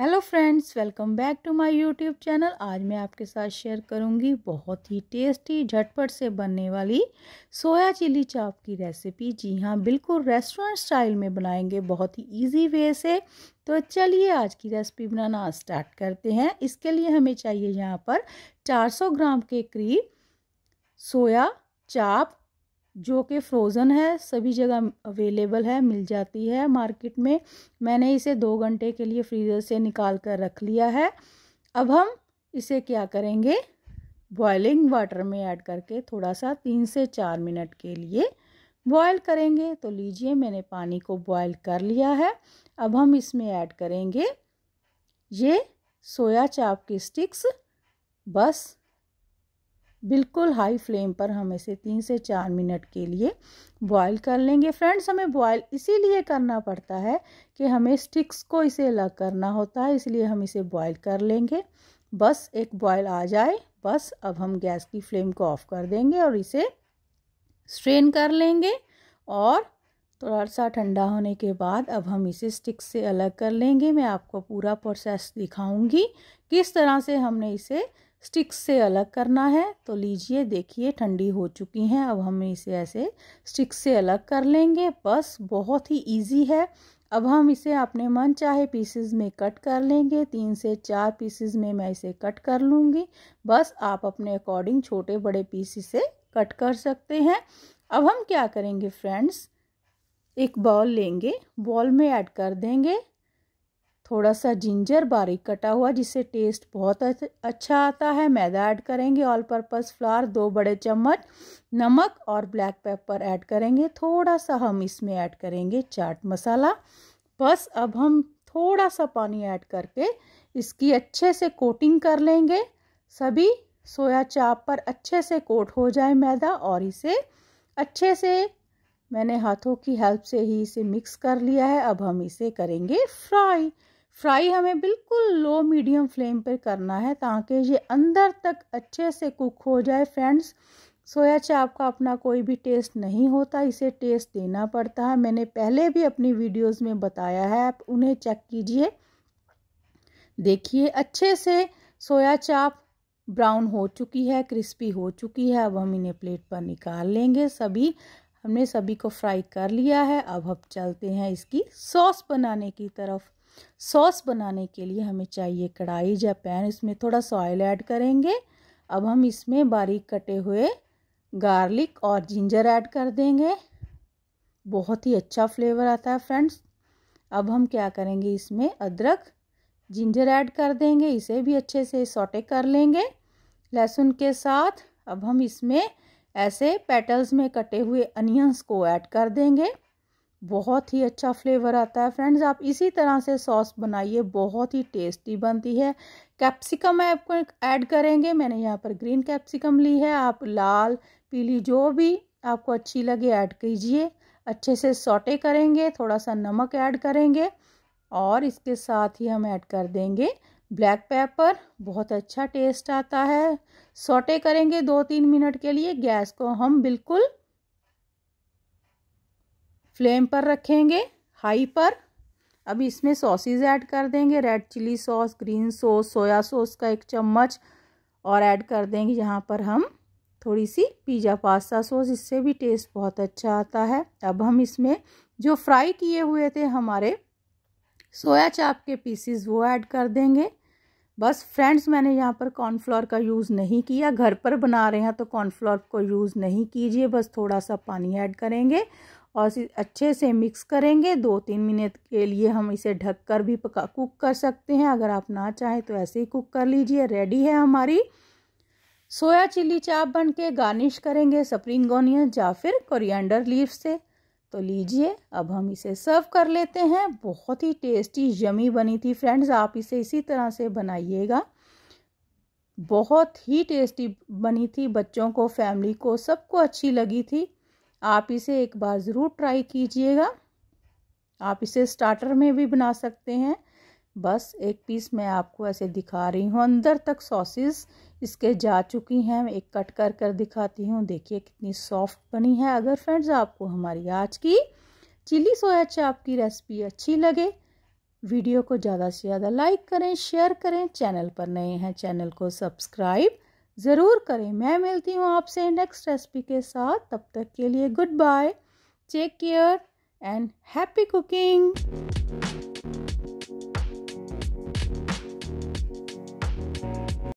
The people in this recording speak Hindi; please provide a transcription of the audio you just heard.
hello friends welcome back to my YouTube channel आज मैं आपके साथ शेयर करूंगी बहुत ही टेस्टी झटपट से बनने वाली सोया चिली चाप की रेसिपी जी हाँ बिल्कुल रेस्टोरेंट स्टाइल में बनाएंगे बहुत ही इजी वे से तो चलिए आज की रेसिपी बनाना स्टार्ट करते हैं इसके लिए हमें चाहिए यहाँ पर 400 ग्राम के करीब सोया चाप जो कि फ्रोज़न है सभी जगह अवेलेबल है मिल जाती है मार्केट में मैंने इसे दो घंटे के लिए फ्रीज़र से निकाल कर रख लिया है अब हम इसे क्या करेंगे बॉयलिंग वाटर में ऐड करके थोड़ा सा तीन से चार मिनट के लिए बॉयल करेंगे तो लीजिए मैंने पानी को बॉयल कर लिया है अब हम इसमें ऐड करेंगे ये सोया चाप की स्टिक्स बस बिल्कुल हाई फ्लेम पर हम इसे तीन से चार मिनट के लिए बॉईल कर लेंगे फ्रेंड्स हमें बॉईल इसीलिए करना पड़ता है कि हमें स्टिक्स को इसे अलग करना होता है इसलिए हम इसे बॉईल कर लेंगे बस एक बॉयल आ जाए बस अब हम गैस की फ्लेम को ऑफ कर देंगे और इसे स्ट्रेन कर लेंगे और थोड़ा सा ठंडा होने के बाद अब हम इसे स्टिक्स से अलग कर लेंगे मैं आपको पूरा प्रोसेस दिखाऊँगी किस तरह से हमने इसे स्टिक्स से अलग करना है तो लीजिए देखिए ठंडी हो चुकी हैं अब हम इसे ऐसे स्टिक्स से अलग कर लेंगे बस बहुत ही इजी है अब हम इसे अपने मन चाहे पीसेस में कट कर लेंगे तीन से चार पीसेस में मैं इसे कट कर लूँगी बस आप अपने अकॉर्डिंग छोटे बड़े पीस इसे कट कर सकते हैं अब हम क्या करेंगे फ्रेंड्स एक बॉल लेंगे बॉल में ऐड कर देंगे थोड़ा सा जिंजर बारीक कटा हुआ जिससे टेस्ट बहुत अच्छा आता है मैदा ऐड करेंगे ऑल पर्पस फ्लार दो बड़े चम्मच नमक और ब्लैक पेपर ऐड करेंगे थोड़ा सा हम इसमें ऐड करेंगे चाट मसाला बस अब हम थोड़ा सा पानी ऐड करके इसकी अच्छे से कोटिंग कर लेंगे सभी सोया चाप पर अच्छे से कोट हो जाए मैदा और इसे अच्छे से मैंने हाथों की हेल्प से ही इसे मिक्स कर लिया है अब हम इसे करेंगे फ्राई फ्राई हमें बिल्कुल लो मीडियम फ्लेम पर करना है ताकि ये अंदर तक अच्छे से कुक हो जाए फ्रेंड्स सोया चाप का अपना कोई भी टेस्ट नहीं होता इसे टेस्ट देना पड़ता है मैंने पहले भी अपनी वीडियोस में बताया है आप उन्हें चेक कीजिए देखिए अच्छे से सोया चाप ब्राउन हो चुकी है क्रिस्पी हो चुकी है अब हम इन्हें प्लेट पर निकाल लेंगे सभी हमने सभी को फ्राई कर लिया है अब हम चलते हैं इसकी सॉस बनाने की तरफ सॉस बनाने के लिए हमें चाहिए कढ़ाई या पैन इसमें थोड़ा सा ऑयल ऐड करेंगे अब हम इसमें बारीक कटे हुए गार्लिक और जिंजर ऐड कर देंगे बहुत ही अच्छा फ्लेवर आता है फ्रेंड्स अब हम क्या करेंगे इसमें अदरक जिंजर ऐड कर देंगे इसे भी अच्छे से सोटे कर लेंगे लहसुन के साथ अब हम इसमें ऐसे पेटल्स में कटे हुए अनियंस को ऐड कर देंगे बहुत ही अच्छा फ्लेवर आता है फ्रेंड्स आप इसी तरह से सॉस बनाइए बहुत ही टेस्टी बनती है कैप्सिकम आपको ऐड करेंगे मैंने यहाँ पर ग्रीन कैप्सिकम ली है आप लाल पीली जो भी आपको अच्छी लगे ऐड कीजिए अच्छे से सोटे करेंगे थोड़ा सा नमक ऐड करेंगे और इसके साथ ही हम ऐड कर देंगे ब्लैक पेपर बहुत अच्छा टेस्ट आता है सोटे करेंगे दो तीन मिनट के लिए गैस को हम बिल्कुल फ्लेम पर रखेंगे हाई पर अब इसमें सॉसेज ऐड कर देंगे red chilli sauce green sauce soya sauce का एक चम्मच और ऐड कर देंगे यहाँ पर हम थोड़ी सी पिज़्ज़ा पास्ता सॉस इससे भी टेस्ट बहुत अच्छा आता है अब हम इसमें जो फ्राई किए हुए थे हमारे सोया चाप के पीसीज वो ऐड कर देंगे बस फ्रेंड्स मैंने यहाँ पर कॉर्नफ्लोर का यूज़ नहीं किया घर पर बना रहे हैं तो कॉर्नफ्लोर को यूज़ नहीं कीजिए बस थोड़ा सा पानी ऐड करेंगे और अच्छे से मिक्स करेंगे दो तीन मिनट के लिए हम इसे ढककर भी पका कुक कर सकते हैं अगर आप ना चाहें तो ऐसे ही कुक कर लीजिए रेडी है हमारी सोया चिल्ली चाप बन के गार्निश करेंगे स्प्रिंग ऑनियन या फिर कोरिएंडर लीव से तो लीजिए अब हम इसे सर्व कर लेते हैं बहुत ही टेस्टी यमी बनी थी फ्रेंड्स आप इसे इसी तरह से बनाइएगा बहुत ही टेस्टी बनी थी बच्चों को फैमिली को सबको अच्छी लगी थी आप इसे एक बार ज़रूर ट्राई कीजिएगा आप इसे स्टार्टर में भी बना सकते हैं बस एक पीस मैं आपको ऐसे दिखा रही हूँ अंदर तक सॉसेस इसके जा चुकी हैं एक कट कर कर दिखाती हूँ देखिए कितनी सॉफ्ट बनी है अगर फ्रेंड्स आपको हमारी आज की चिली सोया चाप की रेसिपी अच्छी लगे वीडियो को ज़्यादा से ज़्यादा लाइक करें शेयर करें चैनल पर नए हैं चैनल को सब्सक्राइब ज़रूर करें मैं मिलती हूँ आपसे नेक्स्ट रेसिपी के साथ तब तक के लिए good bye take care and happy cooking